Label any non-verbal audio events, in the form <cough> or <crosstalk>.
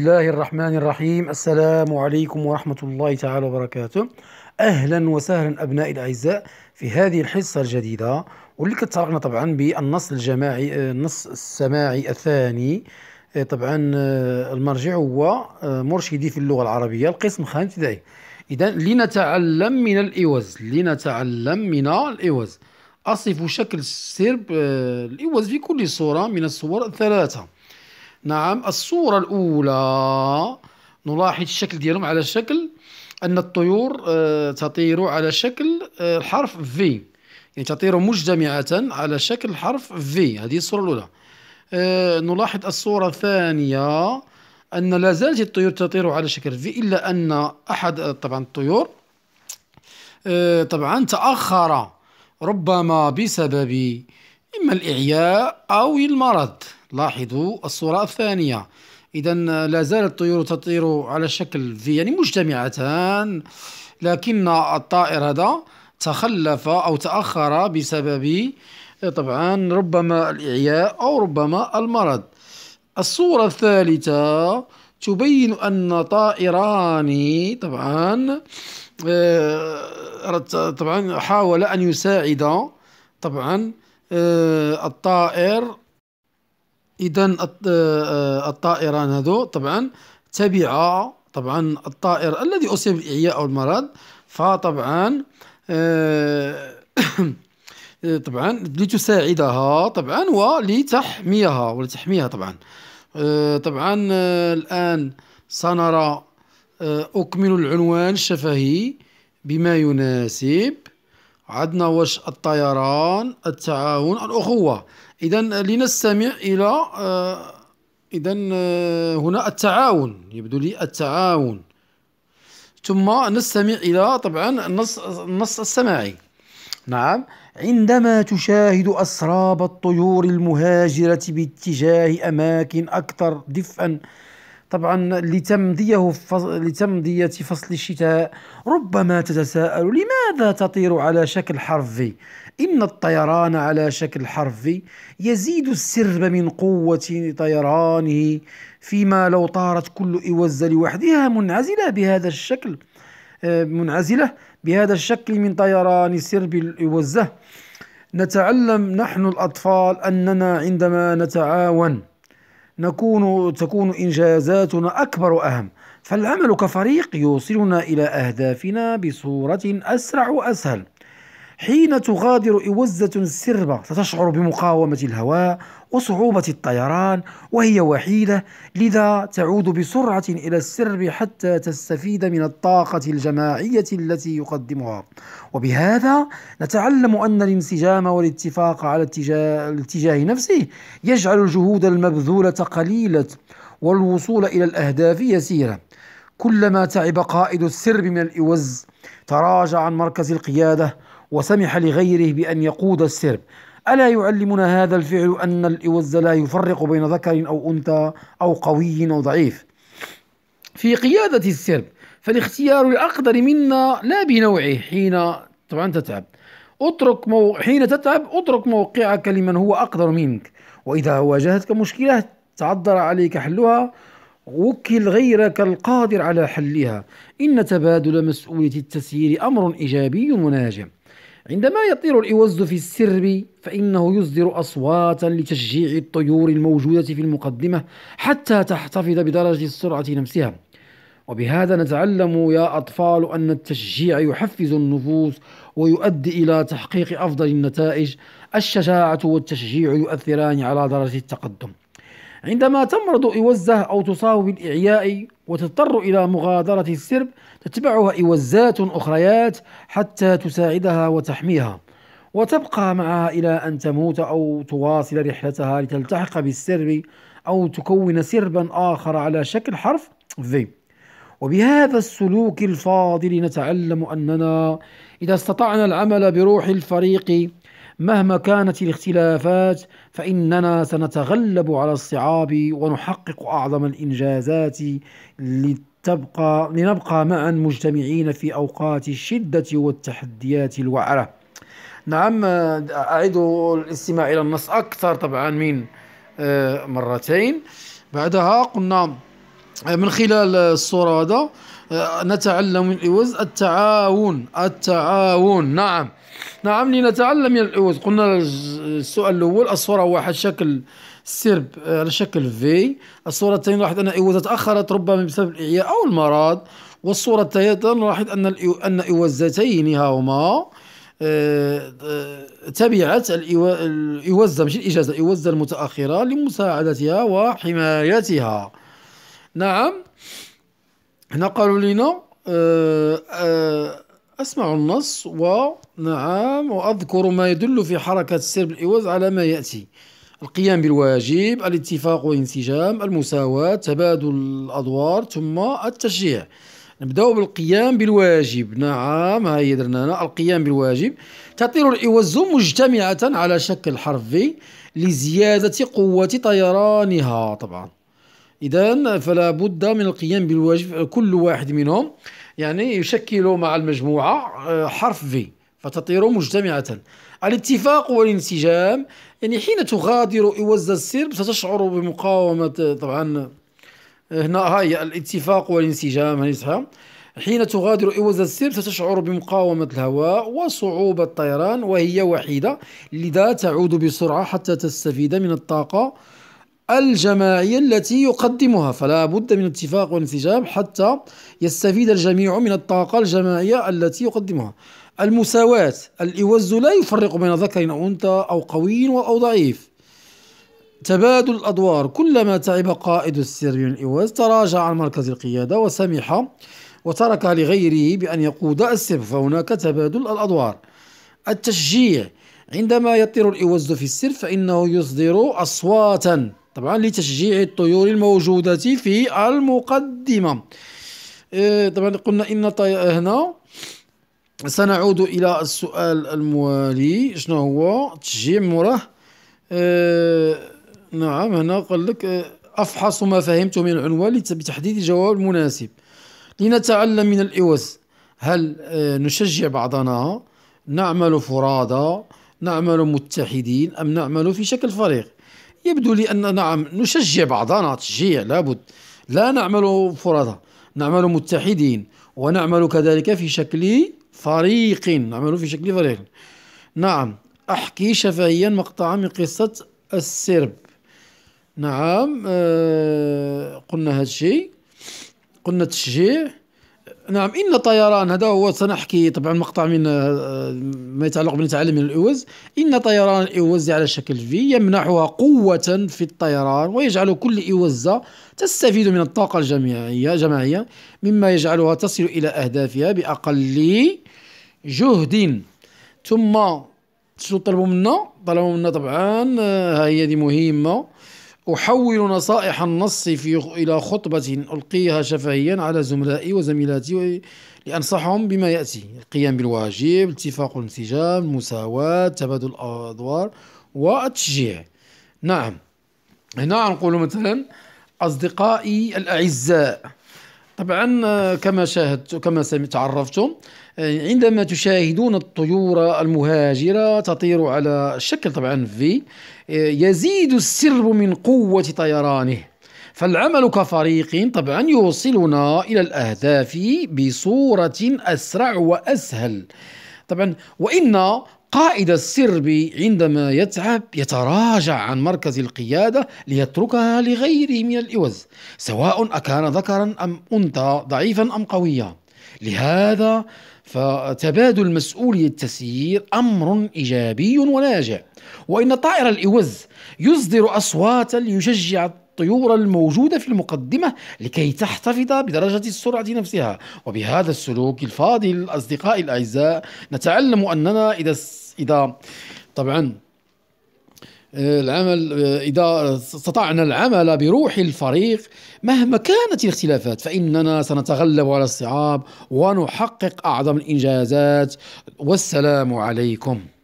بسم الله الرحمن الرحيم السلام عليكم ورحمة الله تعالى وبركاته أهلا وسهلا أبنائي الأعزاء في هذه الحصة الجديدة واللي كتطرقنا طبعا بالنص الجماعي النص السماعي الثاني طبعا المرجع هو مرشدي في اللغة العربية القسم خامس ابتدائي إذا لنتعلم من الإوز لنتعلم من الإوز أصف شكل سرب الإوز آه، في كل صورة من الصور الثلاثة نعم الصورة الأولى نلاحظ الشكل ديالهم على شكل أن الطيور آه، تطير على شكل الحرف آه، V يعني تطير مجتمعة على شكل حرف V هذه الصورة الأولى آه، نلاحظ الصورة الثانية أن لا زالت الطيور تطير على شكل V إلا أن أحد طبعا الطيور طبعا تأخر ربما بسبب إما الإعياء أو المرض لاحظوا الصورة الثانية إذا لا زالت الطيور تطير على شكل في يعني مجتمعتان لكن الطائر هذا تخلف أو تأخر بسبب طبعا ربما الإعياء أو ربما المرض الصورة الثالثة تبين أن طائران طبعا آه، طبعا حاول أن يساعد طبعا آه، الطائر اذا آه، الطائران هذو طبعا تبع طبعا الطائر الذي اصيب بالاعياء او المرض فطبعا آه، <coughs> طبعا لتساعدها طبعا ولتحميها ولتحميها طبعا آه، طبعا الان سنرى اكمل العنوان الشفهي بما يناسب عندنا واش الطيران التعاون الأخوة إذا لنستمع إلى آه، إذا آه، هنا التعاون يبدو لي التعاون ثم نستمع إلى طبعا النص النص السماعي نعم عندما تشاهد أسراب الطيور المهاجرة باتجاه أماكن أكثر دفئا طبعا لتمضيه لتمضية فصل الشتاء ربما تتساءل لماذا تطير على شكل حرفي إن الطيران على شكل حرفي يزيد السرب من قوة طيرانه فيما لو طارت كل إوزة لوحدها منعزلة بهذا الشكل آه، منعزلة بهذا الشكل من طيران سرب الإوزة نتعلم نحن الأطفال أننا عندما نتعاون نكون تكون إنجازاتنا أكبر وأهم فالعمل كفريق يوصلنا إلى أهدافنا بصورة أسرع وأسهل حين تغادر إوزة السربة ستشعر بمقاومة الهواء وصعوبة الطيران وهي وحيدة لذا تعود بسرعة إلى السرب حتى تستفيد من الطاقة الجماعية التي يقدمها وبهذا نتعلم أن الانسجام والاتفاق على الاتجاه, الاتجاه نفسه يجعل الجهود المبذولة قليلة والوصول إلى الأهداف يسيرة كلما تعب قائد السرب من الإوز تراجع عن مركز القيادة وسمح لغيره بأن يقود السرب ألا يعلمنا هذا الفعل أن الإوز لا يفرق بين ذكر أو أنثى أو قوي أو ضعيف في قيادة السرب فالاختيار الأقدر منا لا بنوعه حين طبعا تتعب اترك مو... حين تتعب اترك موقعك لمن هو أقدر منك وإذا واجهتك مشكلة تعذر عليك حلها وكل غيرك القادر على حلها إن تبادل مسؤولية التسيير أمر إيجابي وناجم عندما يطير الإوز في السرب فإنه يصدر أصواتا لتشجيع الطيور الموجودة في المقدمة حتى تحتفظ بدرجة السرعة نفسها وبهذا نتعلم يا أطفال أن التشجيع يحفز النفوس ويؤدي إلى تحقيق أفضل النتائج الشجاعة والتشجيع يؤثران على درجة التقدم عندما تمرض إوزة أو تصاب بالإعياء وتضطر إلى مغادرة السرب تتبعها إوزات أخريات حتى تساعدها وتحميها وتبقى معها إلى أن تموت أو تواصل رحلتها لتلتحق بالسرب أو تكون سربا آخر على شكل حرف ذي وبهذا السلوك الفاضل نتعلم أننا إذا استطعنا العمل بروح الفريق مهما كانت الاختلافات فإننا سنتغلب على الصعاب ونحقق أعظم الإنجازات لتبقى لنبقى معا مجتمعين في أوقات الشدة والتحديات الوعرة نعم أعيد الاستماع إلى النص أكثر طبعا من آه، مرتين بعدها قلنا آه، من خلال الصورة هذا نتعلم من التعاون التعاون نعم نعم لنتعلم من الإوز قلنا السؤال الأول الصورة واحد شكل سرب آه، على شكل في الصورة الثانية لاحظ أن إوز تأخرت ربما بسبب الإعياء أو المرض والصورة الثالثة نلاحظ أن أن إوزتين هما آه، آه، تبعت الإوزة مش الإجازة الإوزة المتأخرة لمساعدتها وحمايتها نعم هنا قالوا لنا آه، آه، أسمع النص ونعم وأذكر ما يدل في حركة السير بالإيواز على ما يأتي القيام بالواجب الاتفاق والانسجام المساواة تبادل الأدوار ثم التشجيع نبداو بالقيام بالواجب نعم ها هي درنا القيام بالواجب تطير الإوز مجتمعة على شكل حرفي لزيادة قوة طيرانها طبعا إذا فلا بد من القيام بالواجب كل واحد منهم يعني يشكل مع المجموعة آه، حرف في فتطير مجتمعة الاتفاق والانسجام يعني حين تغادر إوز السرب ستشعر بمقاومة طبعا آه، هنا هاي الاتفاق والانسجام هنسها حين تغادر إوز السرب ستشعر بمقاومة الهواء وصعوبة الطيران وهي وحيدة لذا تعود بسرعة حتى تستفيد من الطاقة الجماعية التي يقدمها فلا بد من اتفاق وانسجام حتى يستفيد الجميع من الطاقة الجماعية التي يقدمها المساواة الإوز لا يفرق بين ذكر أو أنثى أو قوي أو ضعيف تبادل الأدوار كلما تعب قائد السير من الإوز تراجع عن مركز القيادة وسمح وترك لغيره بأن يقود السيرب فهناك تبادل الأدوار التشجيع عندما يطير الإوز في السير فإنه يصدر أصواتا طبعا لتشجيع الطيور الموجودة في المقدمة آه، طبعا قلنا إن هنا سنعود إلى السؤال الموالي شنو هو تشجيع مراه نعم هنا قال لك آه، أفحص ما فهمته من العنوان بتحديد الجواب المناسب لنتعلم من الإوز هل آه، نشجع بعضنا نعمل فرادى نعمل متحدين أم نعمل في شكل فريق يبدو لي أن نعم نشجع بعضنا تشجيع لابد لا نعمل فرضا نعمل متحدين ونعمل كذلك في شكل فريق نعمل في شكل فريق نعم أحكي شفهيا مقطعا من قصة السرب نعم آه قلنا هذا الشيء قلنا تشجيع نعم ان طيران هذا هو سنحكي طبعا مقطع من آه، ما يتعلق بنتعلم من الاوز ان طيران الاوز على شكل في يمنحها قوه في الطيران ويجعل كل اوزه تستفيد من الطاقه الجماعيه جماعيه مما يجعلها تصل الى اهدافها باقل جهد ثم شو طلبوا منا طلبوا منا طبعا آه، ها هي هذه مهمه أحول نصائح النص في إلى خطبة ألقيها شفهيا على زملائي وزميلاتي لأنصحهم بما يأتي القيام بالواجب اتفاق الانسجام المساواة تبادل الأدوار والتشجيع نعم هنا نقول مثلا أصدقائي الأعزاء طبعا كما شاهدت كما تعرفتم عندما تشاهدون الطيور المهاجرة تطير على شكل طبعا في يزيد السرب من قوة طيرانه فالعمل كفريق طبعا يوصلنا إلى الأهداف بصورة أسرع وأسهل طبعا وإن القائد السربي عندما يتعب يتراجع عن مركز القيادة ليتركها لغيره من الإوز سواء أكان ذكرا أم أنثى ضعيفا أم قويا لهذا فتبادل مسؤولية التسيير أمر إيجابي وناجع وإن طائر الإوز يصدر أصواتا ليشجع الطيور الموجودة في المقدمة لكي تحتفظ بدرجة السرعة نفسها وبهذا السلوك الفاضل أصدقائي الأعزاء نتعلم أننا إذا إذا طبعا آه، العمل آه، إذا استطعنا العمل بروح الفريق مهما كانت الاختلافات فإننا سنتغلب على الصعاب ونحقق أعظم الإنجازات والسلام عليكم